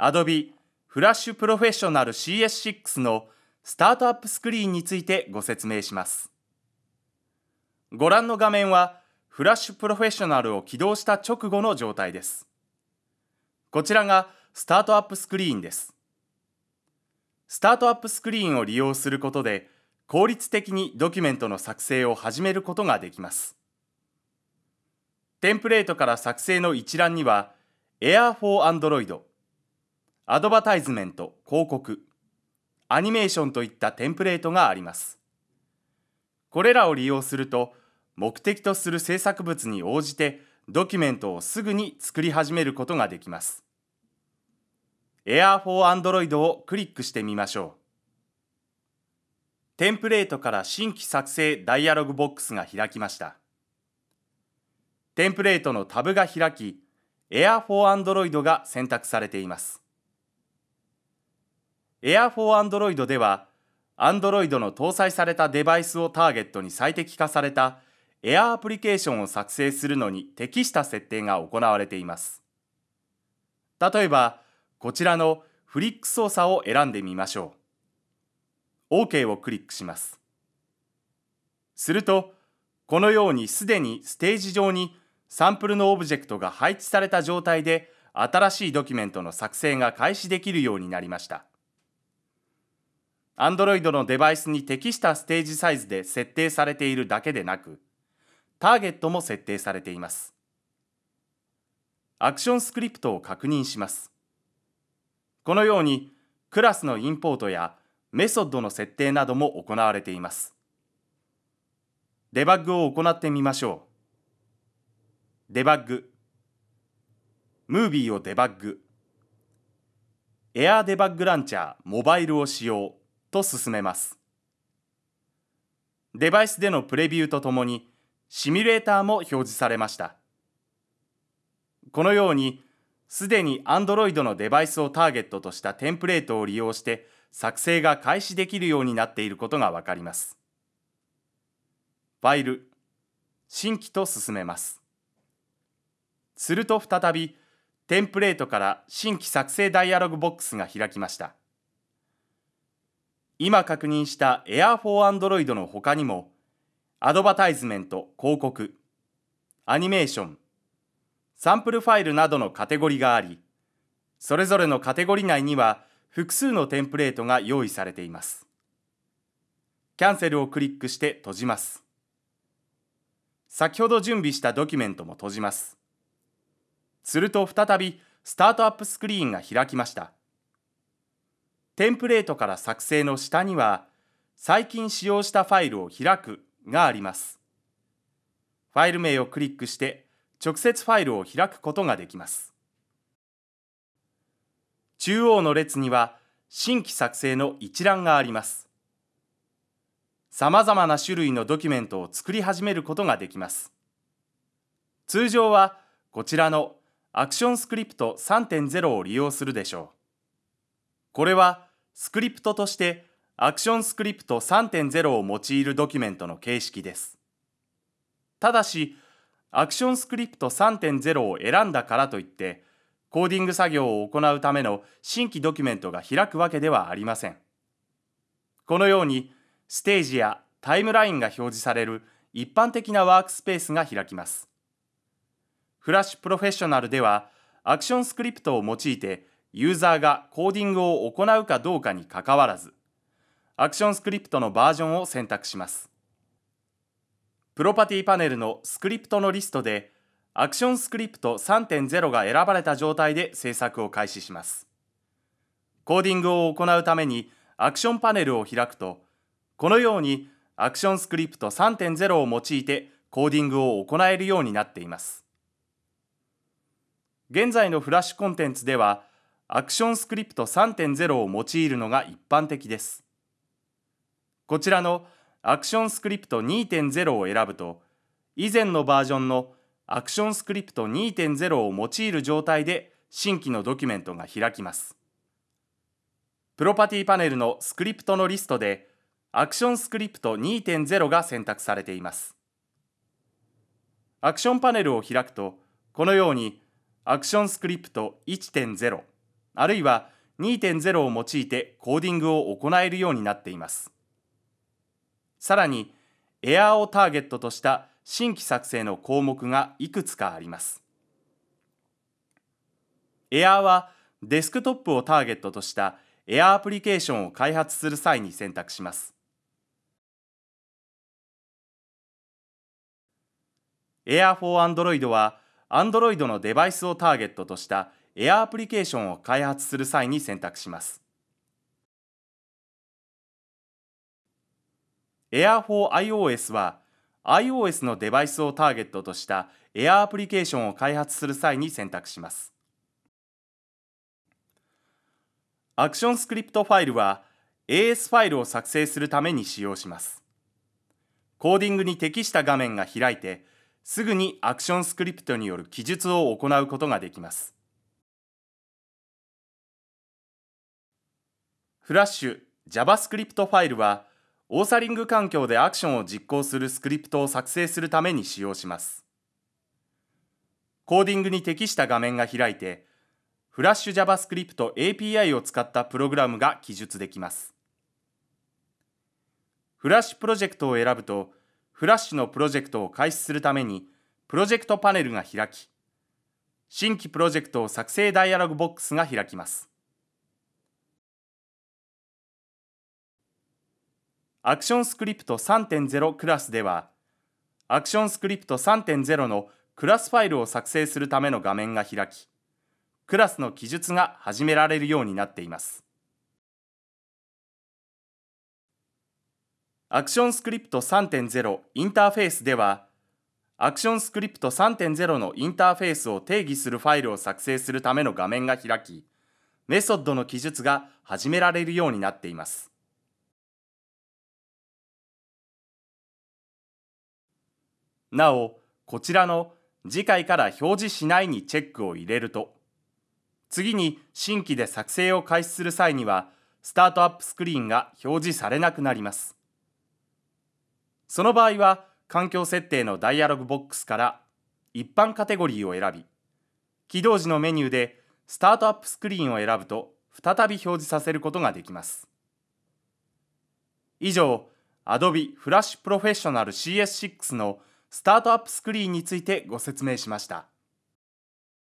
Adobe フラッシュプロフェッショナル CS6 のスタートアップスクリーンについてご説明します。ご覧の画面はフラッシュプロフェッショナルを起動した直後の状態です。こちらがスタートアップスクリーンです。スタートアップスクリーンを利用することで効率的にドキュメントの作成を始めることができます。テンプレートから作成の一覧には Air for Android アドバタイズメント、広告、アニメーションといったテンプレートがあります。これらを利用すると、目的とする制作物に応じてドキュメントをすぐに作り始めることができます。Air for Android をクリックしてみましょう。テンプレートから新規作成ダイアログボックスが開きました。テンプレートのタブが開き、Air for Android が選択されています。Air4Android では Android の搭載されたデバイスをターゲットに最適化された Air アプリケーションを作成するのに適した設定が行われています例えばこちらのフリック操作を選んでみましょう OK をクリックしますするとこのようにすでにステージ上にサンプルのオブジェクトが配置された状態で新しいドキュメントの作成が開始できるようになりました Android のデバイスに適したステージサイズで設定されているだけでなく、ターゲットも設定されています。アクションスクリプトを確認します。このように、クラスのインポートやメソッドの設定なども行われています。デバッグを行ってみましょう。デバッグ。ムービーをデバッグ。エアーデバッグランチャーモバイルを使用。と進めます。デバイスでのプレビューとともに、シミュレーターも表示されました。このように、すでに Android のデバイスをターゲットとしたテンプレートを利用して作成が開始できるようになっていることがわかります。ファイル、新規と進めます。すると再び、テンプレートから新規作成ダイアログボックスが開きました。今確認した Air for Android の他にも、アドバタイズメント、広告、アニメーション、サンプルファイルなどのカテゴリがあり、それぞれのカテゴリ内には複数のテンプレートが用意されています。キャンセルをクリックして閉じます。先ほど準備したドキュメントも閉じます。すると再びスタートアップスクリーンが開きました。テンプレートから作成の下には、最近使用したファイルを開くがあります。ファイル名をクリックして、直接ファイルを開くことができます。中央の列には、新規作成の一覧があります。さまざまな種類のドキュメントを作り始めることができます。通常は、こちらのアクションスクリプト3.0を利用するでしょう。これはスクリプトとしてアクションスクリプト3.0を用いるドキュメントの形式です。ただし、アクションスクリプト3.0を選んだからといって、コーディング作業を行うための新規ドキュメントが開くわけではありません。このように、ステージやタイムラインが表示される一般的なワークスペースが開きます。フラッシュプロフェッショナルでは、アクションスクリプトを用いてユーザーがコーディングを行うかどうかにかかわらず、アクションスクリプトのバージョンを選択します。プロパティパネルのスクリプトのリストで、アクションスクリプト3.0が選ばれた状態で制作を開始します。コーディングを行うためにアクションパネルを開くと、このようにアクションスクリプト3.0を用いてコーディングを行えるようになっています。現在のフラッシュコンテンツでは、アクションスクリプト3.0を用いるのが一般的です。こちらのアクションスクリプト2.0を選ぶと、以前のバージョンのアクションスクリプト2.0を用いる状態で新規のドキュメントが開きます。プロパティパネルのスクリプトのリストで、アクションスクリプト2.0が選択されています。アクションパネルを開くと、このようにアクションスクリプト1.0あるいは2.0を用いてコーディングを行えるようになっていますさらにエアーをターゲットとした新規作成の項目がいくつかありますエアーはデスクトップをターゲットとしたエア r アプリケーションを開発する際に選択しますエア r for a n d r o はアンドロイドのデバイスをターゲットとしたエアアプリケーションを開発する際に選択します。エアフォー iOS は iOS のデバイスをターゲットとしたエアアプリケーションを開発する際に選択します。アクションスクリプトファイルは AS ファイルを作成するために使用します。コーディングに適した画面が開いて、すぐにアクションスクリプトによる記述を行うことができます。フラッシュ JavaScript ファイルはオーサリング環境でアクションを実行するスクリプトを作成するために使用します。コーディングに適した画面が開いて、フラッシュ JavaScript API を使ったプログラムが記述できます。フラッシュプロジェクトを選ぶと、フラッシュのプロジェクトを開始するために、プロジェクトパネルが開き、新規プロジェクトを作成ダイアログボックスが開きます。アクションスクリプト3.0クラスでは、アクションスクリプト3.0のクラスファイルを作成するための画面が開き、クラスの記述が始められるようになっています。アクションスクリプト3.0インターフェースでは、アクションスクリプト3.0のインターフェースを定義するファイルを作成するための画面が開き、メソッドの記述が始められるようになっています。なお、こちらの次回から表示しないにチェックを入れると、次に新規で作成を開始する際には、スタートアップスクリーンが表示されなくなります。その場合は、環境設定のダイアログボックスから一般カテゴリーを選び、起動時のメニューでスタートアップスクリーンを選ぶと再び表示させることができます。以上、Adobe Flash Professional CS6 のスタートアップスクリーンについてご説明しました。